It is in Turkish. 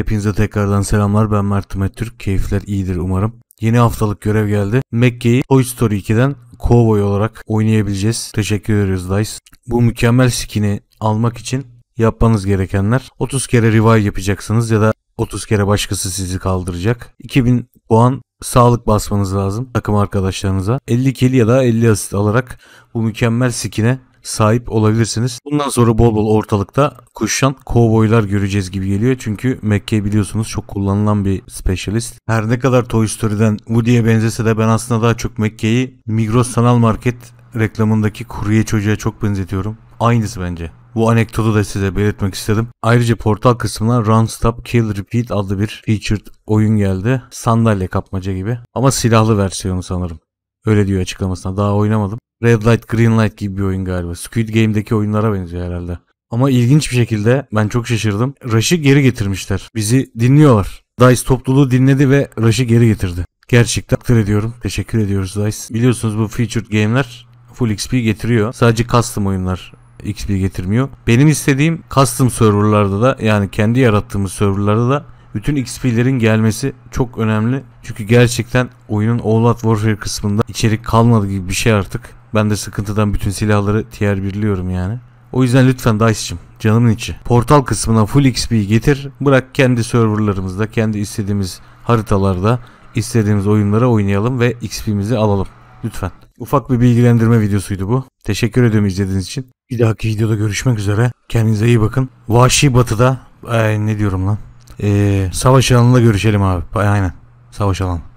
Hepinize tekrardan selamlar. Ben Mert Tümetürk. Keyifler iyidir umarım. Yeni haftalık görev geldi. Mekke'yi Toy Story 2'den Cowboy olarak oynayabileceğiz. Teşekkür ediyoruz DICE. Bu mükemmel skin'i almak için yapmanız gerekenler 30 kere revive yapacaksınız ya da 30 kere başkası sizi kaldıracak. 2000 puan sağlık basmanız lazım takım arkadaşlarınıza. 50 kill ya da 50 asist alarak bu mükemmel skin'e sahip olabilirsiniz. Bundan sonra bol bol ortalıkta koşan kovboylar göreceğiz gibi geliyor. Çünkü Mekke biliyorsunuz çok kullanılan bir specialist. Her ne kadar Toy Story'den Woody'ye benzese de ben aslında daha çok Mekke'yi Migros Sanal Market reklamındaki kurye çocuğa çok benzetiyorum. Aynısı bence. Bu anekdotu da size belirtmek istedim. Ayrıca portal kısmına Run Stop Kill Repeat adlı bir featured oyun geldi. Sandalye kapmaca gibi. Ama silahlı versiyonu sanırım. Öyle diyor açıklamasına. Daha oynamadım. Red Light Green Light gibi bir oyun galiba. Squid Game'deki oyunlara benziyor herhalde. Ama ilginç bir şekilde ben çok şaşırdım. Rush'ı geri getirmişler. Bizi dinliyorlar. DICE topluluğu dinledi ve Rush'ı geri getirdi. Gerçekten takdir ediyorum. Teşekkür ediyoruz DICE. Biliyorsunuz bu featured game'ler full XP getiriyor. Sadece custom oyunlar XP getirmiyor. Benim istediğim custom serverlarda da yani kendi yarattığımız serverlarda da bütün XP'lerin gelmesi çok önemli. Çünkü gerçekten oyunun All Out Warfare kısmında içerik kalmadı gibi bir şey artık. Ben de sıkıntıdan bütün silahları tier birliyorum yani. O yüzden lütfen Dice'cim canımın içi. Portal kısmına full XP getir. Bırak kendi serverlarımızda, kendi istediğimiz haritalarda istediğimiz oyunlara oynayalım ve XP'mizi alalım. Lütfen. Ufak bir bilgilendirme videosuydu bu. Teşekkür ediyorum izlediğiniz için. Bir dahaki videoda görüşmek üzere. Kendinize iyi bakın. Vahşi Batı'da ay, ne diyorum lan? Ee, savaş alanında görüşelim abi. Aynen. Savaş alanı.